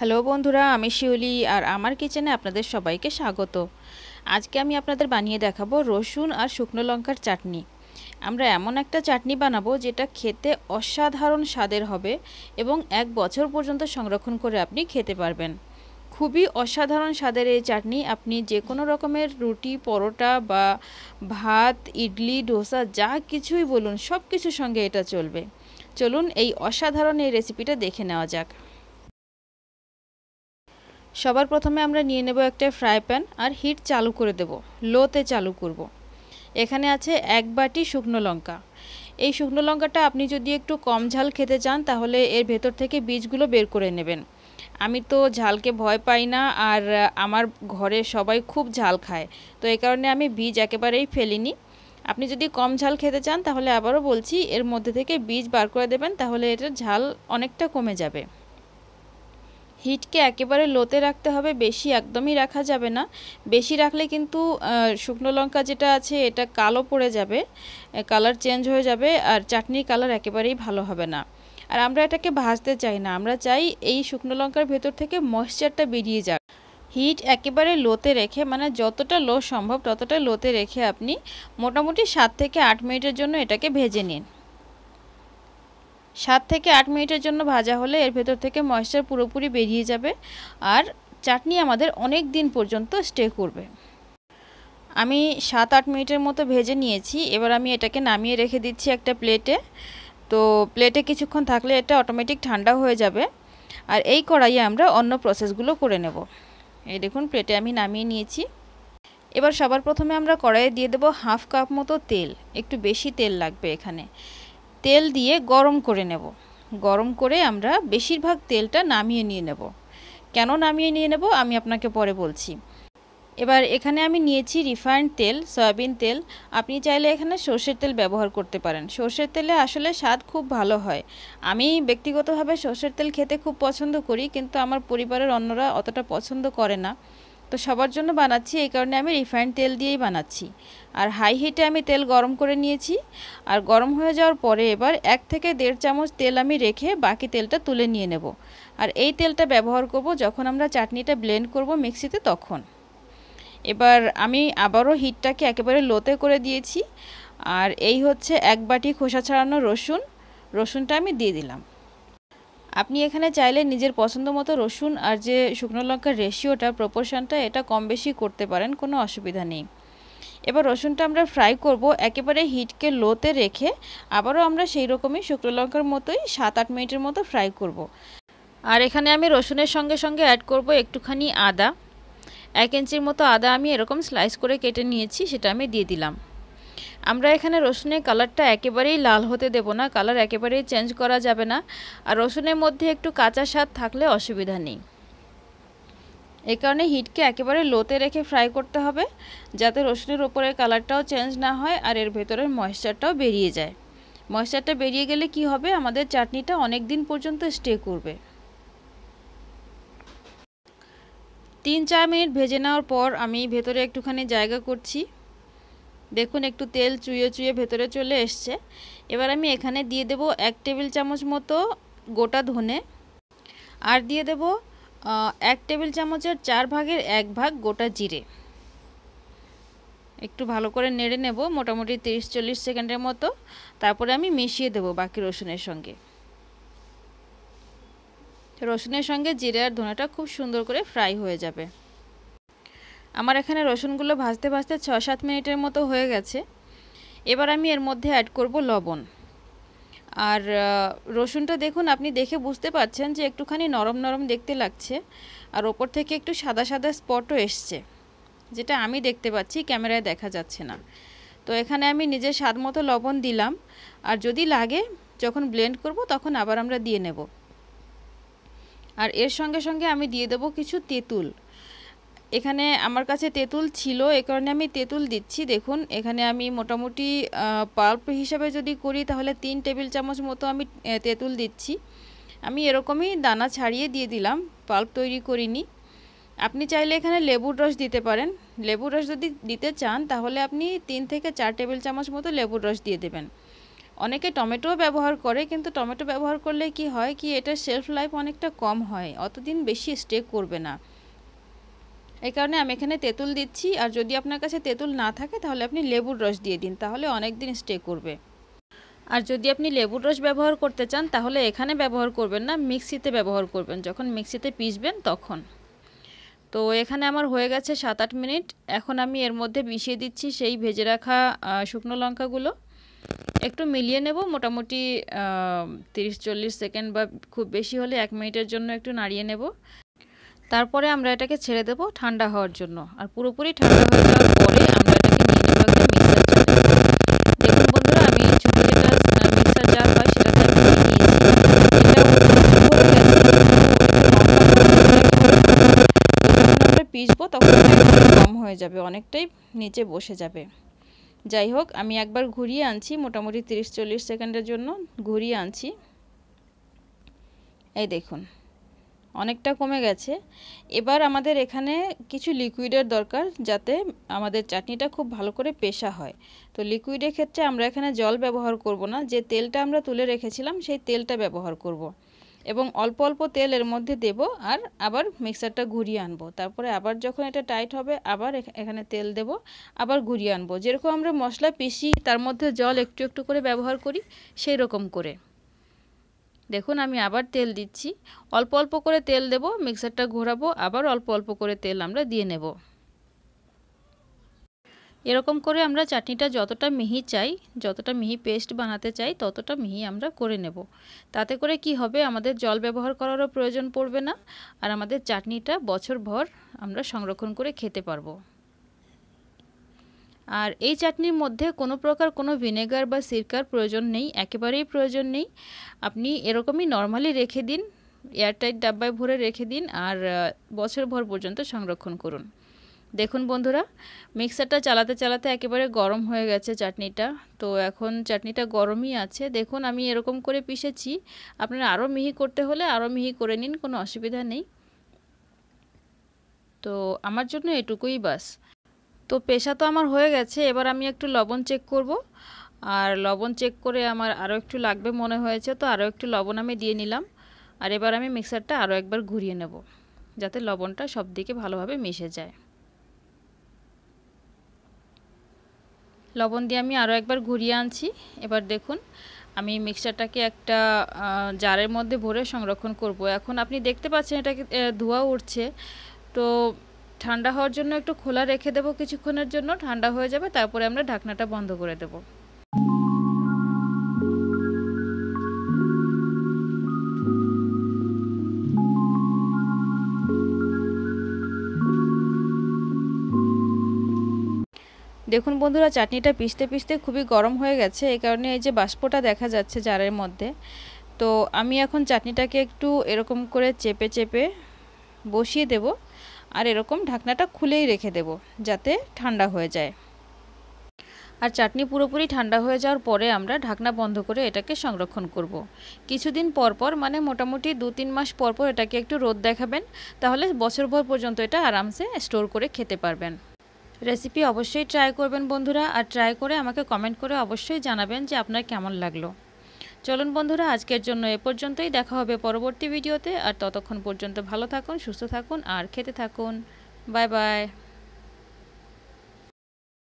Hello বন্ধুরা আমি শিউলি আর আমার কিচেনে আপনাদের সবাইকে স্বাগত আজকে আমি আপনাদের বানিয়ে দেখাবো রসুন আর শুকনো লঙ্কার চাটনি আমরা এমন একটা চাটনি বানাবো যেটা খেতে অসাধারণ স্বাদের হবে এবং এক বছর পর্যন্ত সংরক্ষণ করে আপনি খেতে পারবেন খুবই অসাধারণ স্বাদের এই চাটনি আপনি যে কোনো রকমের রুটি পরোটা বা ভাত ইডলি ডোসা যা কিছুই বলুন সব কিছুর সঙ্গে এটা চলবে চলুন এই অসাধারণ এই রেসিপিটা দেখে নেওয়া যাক সবার প্রথমে আমরা নিয়ে নেব একটা ফ্রাই প্যান আর হিট চালু করে দেব লোতে চালু করব। এখানে আছে এক বাটি শুকনো লঙ্কা এই শুকনো লঙ্কাটা আপনি যদি একটু কম ঝাল খেতে চান তাহলে এর ভেতর থেকে বীজগুলো বের করে নেবেন আমি তো ঝালকে ভয় পাই না আর আমার ঘরে সবাই খুব ঝাল খায় তো এই কারণে আমি বীজ একেবারেই ফেলিনি আপনি যদি কম ঝাল খেতে চান তাহলে আবারও বলছি এর মধ্যে থেকে বীজ বার করে দেবেন তাহলে এটার ঝাল অনেকটা কমে যাবে হিটকে একেবারে লোতে রাখতে হবে বেশি একদমই রাখা যাবে না বেশি রাখলে কিন্তু শুকনো লঙ্কা যেটা আছে এটা কালো পড়ে যাবে কালার চেঞ্জ হয়ে যাবে আর চাটনির কালার একেবারেই ভালো হবে না আর আমরা এটাকে ভাজতে চাই না আমরা চাই এই শুকনো লঙ্কার ভেতর থেকে ময়েশ্চারটা বেরিয়ে যাক হিট একেবারে লোতে রেখে মানে যতটা লো সম্ভব ততটা লোতে রেখে আপনি মোটামুটি সাত থেকে আট মিনিটের জন্য এটাকে ভেজে নিন সাত থেকে আট মিনিটের জন্য ভাজা হলে এর ভেতর থেকে ময়েশ্চার পুরোপুরি বেরিয়ে যাবে আর চাটনি আমাদের অনেক দিন পর্যন্ত স্টে করবে আমি সাত আট মিনিটের মতো ভেজে নিয়েছি এবার আমি এটাকে নামিয়ে রেখে দিচ্ছি একটা প্লেটে তো প্লেটে কিছুক্ষণ থাকলে এটা অটোমেটিক ঠান্ডা হয়ে যাবে আর এই কড়াইয়ে আমরা অন্য প্রসেসগুলো করে নেব এই দেখুন প্লেটে আমি নামিয়ে নিয়েছি এবার সবার প্রথমে আমরা কড়াইয়ে দিয়ে দেবো হাফ কাপ মতো তেল একটু বেশি তেল লাগবে এখানে তেল দিয়ে গরম করে নেব গরম করে আমরা বেশিরভাগ তেলটা নামিয়ে নিয়ে নেব কেন নামিয়ে নিয়ে নেব আমি আপনাকে পরে বলছি এবার এখানে আমি নিয়েছি রিফাইন্ড তেল সয়াবিন তেল আপনি চাইলে এখানে সর্ষের তেল ব্যবহার করতে পারেন সর্ষের তেলে আসলে স্বাদ খুব ভালো হয় আমি ব্যক্তিগতভাবে সর্ষের তেল খেতে খুব পছন্দ করি কিন্তু আমার পরিবারের অন্যরা অতটা পছন্দ করে না তো সবার জন্য বানাচ্ছি এই কারণে আমি রিফাইন্ড তেল দিয়েই বানাচ্ছি আর হাই হিটে আমি তেল গরম করে নিয়েছি আর গরম হয়ে যাওয়ার পরে এবার এক থেকে দেড় চামচ তেল আমি রেখে বাকি তেলটা তুলে নিয়ে নেব আর এই তেলটা ব্যবহার করব যখন আমরা চাটনিটা ব্লেন্ড করব মিক্সিতে তখন এবার আমি আবারও হিটটাকে একেবারে লোতে করে দিয়েছি আর এই হচ্ছে এক বাটি খোসা ছাড়ানো রসুন রসুনটা আমি দিয়ে দিলাম আপনি এখানে চাইলে নিজের পছন্দ মতো রসুন আর যে শুকনো লঙ্কার রেশিওটা প্রপোর্শনটা এটা কম বেশি করতে পারেন কোনো অসুবিধা নেই এবার রসুনটা আমরা ফ্রাই করব একেবারে হিটকে লোতে রেখে আবারও আমরা সেই রকমই শুকনো লঙ্কার মতোই সাত আট মিনিটের মতো ফ্রাই করব। আর এখানে আমি রসুনের সঙ্গে সঙ্গে অ্যাড করব একটুখানি আদা এক ইঞ্চির মতো আদা আমি এরকম স্লাইস করে কেটে নিয়েছি সেটা আমি দিয়ে দিলাম আমরা এখানে রসুনের কালারটা একেবারেই লাল হতে দেব না কালার একেবারেই চেঞ্জ করা যাবে না আর রসুনের মধ্যে একটু কাঁচা স্বাদ থাকলে অসুবিধা নেই এ কারণে হিটকে একেবারে লোতে রেখে ফ্রাই করতে হবে যাতে রসুনের ওপরের কালারটাও চেঞ্জ না হয় আর এর ভেতরের ময়েশ্চারটাও বেরিয়ে যায় ময়েশ্চারটা বেরিয়ে গেলে কি হবে আমাদের চাটনিটা অনেক দিন পর্যন্ত স্টে করবে তিন চার মিনিট ভেজে নেওয়ার পর আমি ভেতরে একটুখানি জায়গা করছি দেখুন একটু তেল চুয়ে চুয়ে ভেতরে চলে এসছে এবার আমি এখানে দিয়ে দেব এক টেবিল চামচ মতো গোটা ধনে আর দিয়ে দেব এক টেবিল চামচের চার ভাগের এক ভাগ গোটা জিরে একটু ভালো করে নেড়ে নেব মোটামুটি তিরিশ চল্লিশ সেকেন্ডের মতো তারপরে আমি মিশিয়ে দেব বাকি রসুনের সঙ্গে রসুনের সঙ্গে জিরে আর ধনেটা খুব সুন্দর করে ফ্রাই হয়ে যাবে আমার এখানে রসুনগুলো ভাজতে ভাজতে ছ সাত মিনিটের মতো হয়ে গেছে এবার আমি এর মধ্যে অ্যাড করব লবণ আর রসুনটা দেখুন আপনি দেখে বুঝতে পারছেন যে একটুখানি নরম নরম দেখতে লাগছে আর ওপর থেকে একটু সাদা সাদা স্পটও এসছে যেটা আমি দেখতে পাচ্ছি ক্যামেরায় দেখা যাচ্ছে না তো এখানে আমি নিজের স্বাদ মতো লবণ দিলাম আর যদি লাগে যখন ব্লেন্ড করব তখন আবার আমরা দিয়ে নেব আর এর সঙ্গে সঙ্গে আমি দিয়ে দেব কিছু তেঁতুল এখানে আমার কাছে তেঁতুল ছিল এ কারণে আমি তেঁতুল দিচ্ছি দেখুন এখানে আমি মোটামুটি পাল্প হিসাবে যদি করি তাহলে তিন টেবিল চামচ মতো আমি তেঁতুল দিচ্ছি আমি এরকমই দানা ছাড়িয়ে দিয়ে দিলাম পাল্প তৈরি করিনি আপনি চাইলে এখানে লেবুর রস দিতে পারেন লেবুর রস যদি দিতে চান তাহলে আপনি তিন থেকে চার টেবিল চামচ মতো লেবুর রস দিয়ে দেবেন অনেকে টমেটো ব্যবহার করে কিন্তু টমেটো ব্যবহার করলে কি হয় কি এটা শেলফ লাইফ অনেকটা কম হয় অতদিন বেশি স্টে করবে না এই কারণে আমি এখানে তেঁতুল দিচ্ছি আর যদি আপনার কাছে তেঁতুল না থাকে তাহলে আপনি লেবুর রস দিয়ে দিন তাহলে অনেক দিন স্টে করবে আর যদি আপনি লেবুর রস ব্যবহার করতে চান তাহলে এখানে ব্যবহার করবেন না মিক্সিতে ব্যবহার করবেন যখন মিক্সিতে পিসবেন তখন তো এখানে আমার হয়ে গেছে সাত আট মিনিট এখন আমি এর মধ্যে মিশিয়ে দিচ্ছি সেই ভেজে রাখা শুকনো লঙ্কাগুলো একটু মিলিয়ে নেব মোটামুটি তিরিশ চল্লিশ সেকেন্ড বা খুব বেশি হলে এক মিনিটের জন্য একটু নাড়িয়ে নেব তারপরে আমরা এটাকে ছেড়ে দেব ঠান্ডা হওয়ার জন্য আর পুরোপুরি ঠান্ডা হয়ে যাওয়ার পরে আমরা এটাকে মিনি ভাগে মিক্সার জারে দেখুন বন্ধুরা আমি ছোটো যেটা মিক্সার জার হয় সেটাতে আমি নিয়েছি যখন আমরা পিসবো তখন কম হয়ে যাবে অনেকটাই নিচে বসে যাবে যাই হোক আমি একবার ঘুরিয়ে আনছি মোটামুটি তিরিশ চল্লিশ সেকেন্ডের জন্য ঘুরিয়ে আনছি এই দেখুন অনেকটা কমে গেছে এবার আমাদের এখানে কিছু লিকুইডের দরকার যাতে আমাদের চাটনিটা খুব ভালো করে পেশা হয় তো লিকুইডের ক্ষেত্রে আমরা এখানে জল ব্যবহার করব না যে তেলটা আমরা তুলে রেখেছিলাম সেই তেলটা ব্যবহার করব। এবং অল্প অল্প তেল এর মধ্যে দেব আর আবার মিক্সারটা ঘুরিয়ে আনবো তারপরে আবার যখন এটা টাইট হবে আবার এখানে তেল দেব আবার ঘুরিয়ে আনবো যেরকম আমরা মশলা পিষি তার মধ্যে জল একটু একটু করে ব্যবহার করি সেই রকম করে দেখুন আমি আবার তেল দিচ্ছি অল্প অল্প করে তেল দেব মিক্সারটা ঘোরাবো আবার অল্প অল্প করে তেল আমরা দিয়ে নেব এরকম করে আমরা চাটনিটা যতটা মিহি চাই যতটা মিহি পেস্ট বানাতে চাই ততটা মিহি আমরা করে নেব তাতে করে কি হবে আমাদের জল ব্যবহার করারও প্রয়োজন পড়বে না আর আমাদের চাটনিটা বছরভর আমরা সংরক্ষণ করে খেতে পারবো আর এই চাটনির মধ্যে কোনো প্রকার কোনো ভিনেগার বা সিরকার প্রয়োজন নেই একেবারেই প্রয়োজন নেই আপনি এরকমই নর্মালি রেখে দিন এয়ারটাইট ডাব্বায় ভরে রেখে দিন আর বছরভর পর্যন্ত সংরক্ষণ করুন দেখুন বন্ধুরা মিক্সারটা চালাতে চালাতে একেবারে গরম হয়ে গেছে চাটনিটা তো এখন চাটনিটা গরমই আছে দেখুন আমি এরকম করে পিষেছি আপনার আরও মিহি করতে হলে আরও মিহি করে নিন কোনো অসুবিধা নেই তো আমার জন্য এটুকুই বাস তো পেশা তো আমার হয়ে গেছে এবার আমি একটু লবণ চেক করব আর লবণ চেক করে আমার আরও একটু লাগবে মনে হয়েছে তো আরও একটু লবণ আমি দিয়ে নিলাম আর এবার আমি মিক্সারটা আরও একবার ঘুরিয়ে নেব যাতে লবণটা সব দিকে ভালোভাবে মিশে যায় লবণ দিয়ে আমি আরও একবার ঘুরিয়ে আনছি এবার দেখুন আমি মিক্সারটাকে একটা জারের মধ্যে ভরে সংরক্ষণ করব এখন আপনি দেখতে পাচ্ছেন এটাকে ধোয়া উঠছে তো ঠান্ডা হওয়ার জন্য একটু খোলা রেখে দেবো কিছুক্ষণের জন্য ঠান্ডা হয়ে যাবে তারপরে আমরা ঢাকনাটা বন্ধ করে দেব দেখুন বন্ধুরা চাটনিটা পিষতে পিষতে খুবই গরম হয়ে গেছে এই কারণে এই যে বাষ্পটা দেখা যাচ্ছে জারের মধ্যে তো আমি এখন চাটনিটাকে একটু এরকম করে চেপে চেপে বসিয়ে দেবো আর এরকম ঢাকনাটা খুলেই রেখে দেব যাতে ঠান্ডা হয়ে যায় আর চাটনি পুরোপুরি ঠান্ডা হয়ে যাওয়ার পরে আমরা ঢাকনা বন্ধ করে এটাকে সংরক্ষণ করব। কিছুদিন পরপর মানে মোটামুটি দু তিন মাস পরপর এটাকে একটু রোদ দেখাবেন তাহলে বছরভর পর্যন্ত এটা আরামসে স্টোর করে খেতে পারবেন রেসিপি অবশ্যই ট্রাই করবেন বন্ধুরা আর ট্রাই করে আমাকে কমেন্ট করে অবশ্যই জানাবেন যে আপনার কেমন লাগলো চলুন বন্ধুরা আজকের জন্য এ পর্যন্তই দেখা হবে পরবর্তী ভিডিওতে আর ততক্ষণ পর্যন্ত ভালো থাকুন সুস্থ থাকুন আর খেতে থাকুন বাই বাই